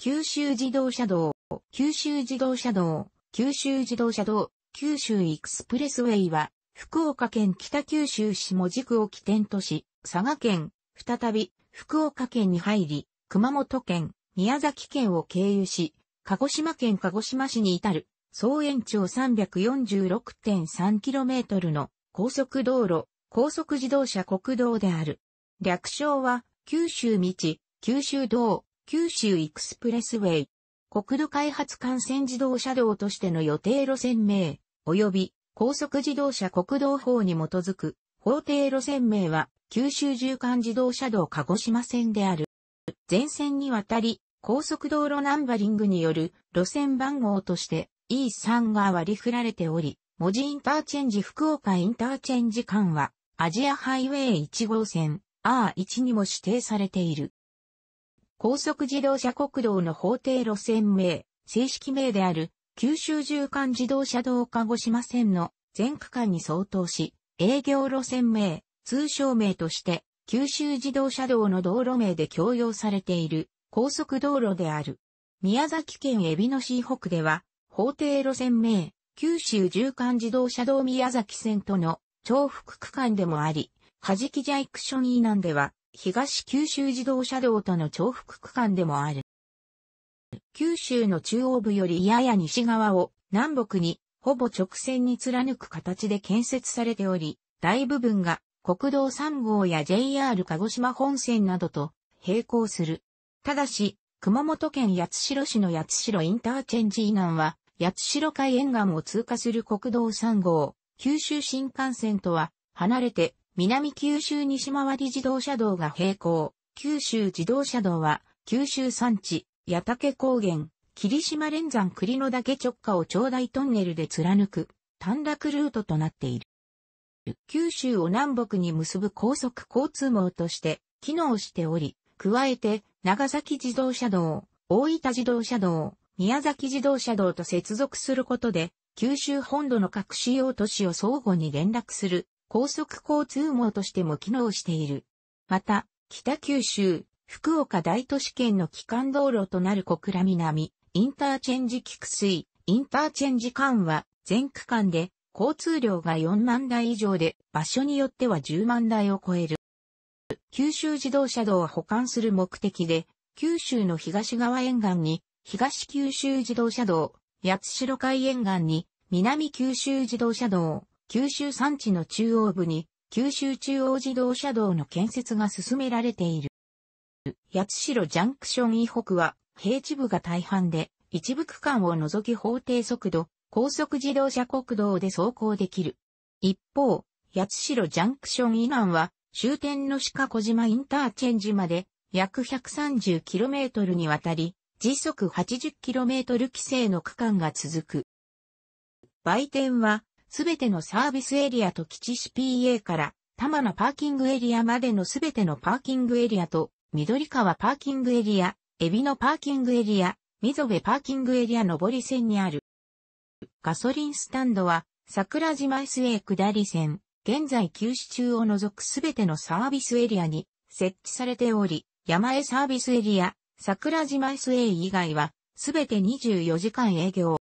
九州自動車道、九州自動車道、九州自動車道、九州エクスプレスウェイは、福岡県北九州市も軸区を起点とし、佐賀県、再び、福岡県に入り、熊本県、宮崎県を経由し、鹿児島県鹿児島市に至る、総延長 346.3km の高速道路、高速自動車国道である。略称は、九州道、九州道、九州エクスプレスウェイ、国土開発幹線自動車道としての予定路線名、及び高速自動車国道法に基づく法定路線名は九州縦貫自動車道鹿児島線である。全線にわたり高速道路ナンバリングによる路線番号として E3 が割り振られており、文字インターチェンジ福岡インターチェンジ間はアジアハイウェイ1号線 R1 にも指定されている。高速自動車国道の法定路線名、正式名である、九州縦貫自動車道鹿児島線の全区間に相当し、営業路線名、通称名として、九州自動車道の道路名で共用されている高速道路である。宮崎県海老野市北では、法定路線名、九州縦貫自動車道宮崎線との重複区間でもあり、はじきジャイクション以南では、東九州自動車道との重複区間でもある。九州の中央部よりやや西側を南北にほぼ直線に貫く形で建設されており、大部分が国道3号や JR 鹿児島本線などと並行する。ただし、熊本県八代市の八代インターチェンジ以南は、八代海沿岸を通過する国道3号、九州新幹線とは離れて南九州西回り自動車道が並行。九州自動車道は、九州山地、八竹高原、霧島連山栗の岳直下を長大トンネルで貫く、短絡ルートとなっている。九州を南北に結ぶ高速交通網として機能しており、加えて長崎自動車道、大分自動車道、宮崎自動車道と接続することで、九州本土の各主要都市を相互に連絡する高速交通網としても機能している。また、北九州、福岡大都市圏の基幹道路となる小倉南、インターチェンジ菊水、インターチェンジ間は、全区間で、交通量が4万台以上で、場所によっては10万台を超える。九州自動車道を保管する目的で、九州の東側沿岸に、東九州自動車道、八代海沿岸に、南九州自動車道、九州山地の中央部に、九州中央自動車道の建設が進められている。八代ジャンクション以北は、平地部が大半で、一部区間を除き法定速度、高速自動車国道で走行できる。一方、八代ジャンクション以南は、終点の鹿小島インターチェンジまで、約 130km にわたり、時速 80km 規制の区間が続く。売店は、すべてのサービスエリアと基地 CPA から多摩のパーキングエリアまでのすべてのパーキングエリアと緑川パーキングエリア、海老のパーキングエリア、溝部パーキングエリア上り線にある。ガソリンスタンドは桜島 SA 下り線、現在休止中を除くすべてのサービスエリアに設置されており、山江サービスエリア、桜島 SA 以外はすべて24時間営業。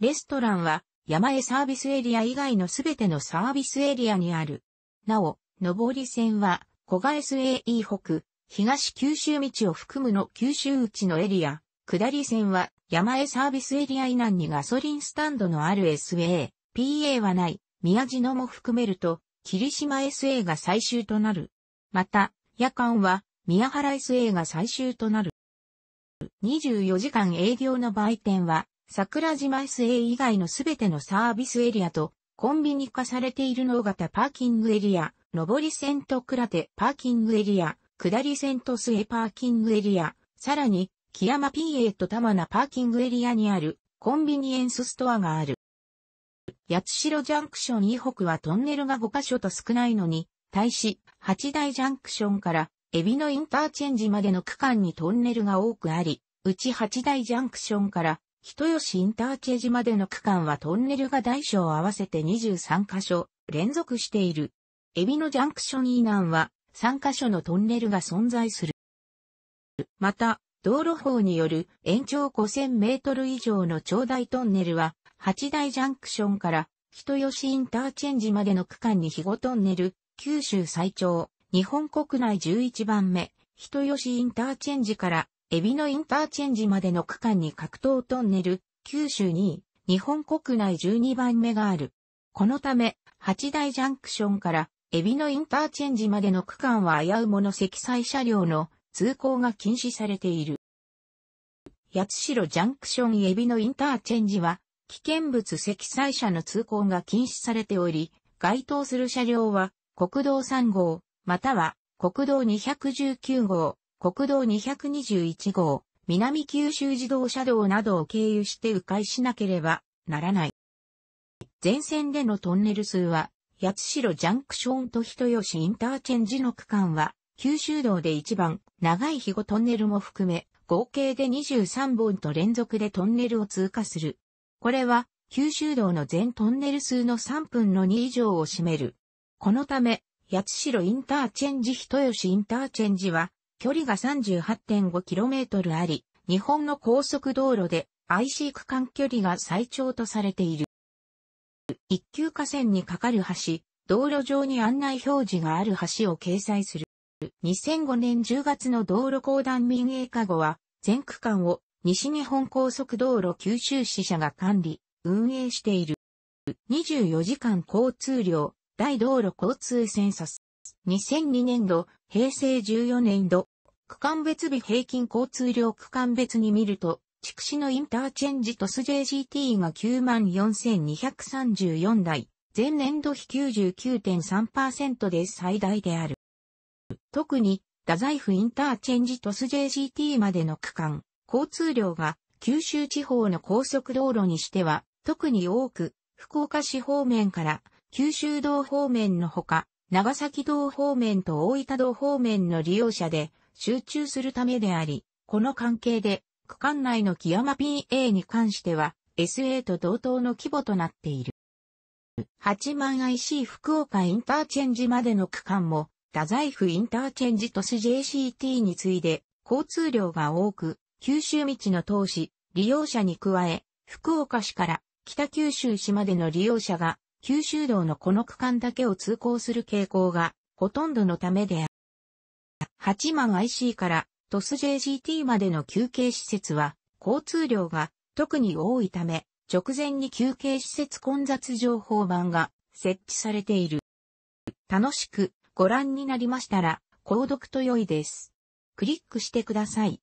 レストランは山江サービスエリア以外のすべてのサービスエリアにある。なお、上り線は、小川 s AE 北、東九州道を含むの九州内のエリア、下り線は、山江サービスエリア以南にガソリンスタンドのある SA、PA はない、宮地野も含めると、霧島 SA が最終となる。また、夜間は、宮原 SA が最終となる。24時間営業の売店は、桜島 SA 以外のすべてのサービスエリアとコンビニ化されているの型パーキングエリア、上り線と倉手パーキングエリア、下り線と末パーキングエリア、さらに、木山 PA と玉名パーキングエリアにあるコンビニエンスストアがある。八代ジャンクション以北はトンネルが5カ所と少ないのに、対し、八大ジャンクションからエビのインターチェンジまでの区間にトンネルが多くあり、うち八大ジャンクションから人吉インターチェジまでの区間はトンネルが大小合わせて23カ所連続している。エビのジャンクション以南は3カ所のトンネルが存在する。また、道路法による延長5000メートル以上の長大トンネルは8大ジャンクションから人吉インターチェンジまでの区間に肥後トンネル、九州最長、日本国内11番目、人吉インターチェンジからエビのインターチェンジまでの区間に格闘トンネル、九州に日本国内12番目がある。このため、八大ジャンクションからエビのインターチェンジまでの区間は危うもの積載車両の通行が禁止されている。八代ジャンクションエビのインターチェンジは、危険物積載車の通行が禁止されており、該当する車両は、国道3号、または、国道219号、国道221号、南九州自動車道などを経由して迂回しなければならない。前線でのトンネル数は、八代ジャンクションと人吉インターチェンジの区間は、九州道で一番長い肥後トンネルも含め、合計で23本と連続でトンネルを通過する。これは、九州道の全トンネル数の3分の2以上を占める。このため、八代インターチェンジ人吉インターチェンジは、距離が 38.5km あり、日本の高速道路で IC 区間距離が最長とされている。一級河川に架かる橋、道路上に案内表示がある橋を掲載する。2005年10月の道路公団民営化後は、全区間を西日本高速道路九州支社が管理、運営している。24時間交通量、大道路交通センサス。2002年度、平成14年度、区間別日平均交通量区間別に見ると、筑紫のインターチェンジトス JGT が94,234台、前年度比99.3%で最大である。特に、太宰府インターチェンジトス JGT までの区間、交通量が九州地方の高速道路にしては特に多く、福岡市方面から九州道方面のほか、長崎道方面と大分道方面の利用者で集中するためであり、この関係で区間内の木山 PA に関しては SA と同等の規模となっている。8万 IC 福岡インターチェンジまでの区間も、太宰府インターチェンジと JCT に次いで交通量が多く、九州道の投資、利用者に加え、福岡市から北九州市までの利用者が九州道のこの区間だけを通行する傾向がほとんどのためである。八幡 IC から鳥栖 JGT までの休憩施設は交通量が特に多いため直前に休憩施設混雑情報板が設置されている。楽しくご覧になりましたら購読と良いです。クリックしてください。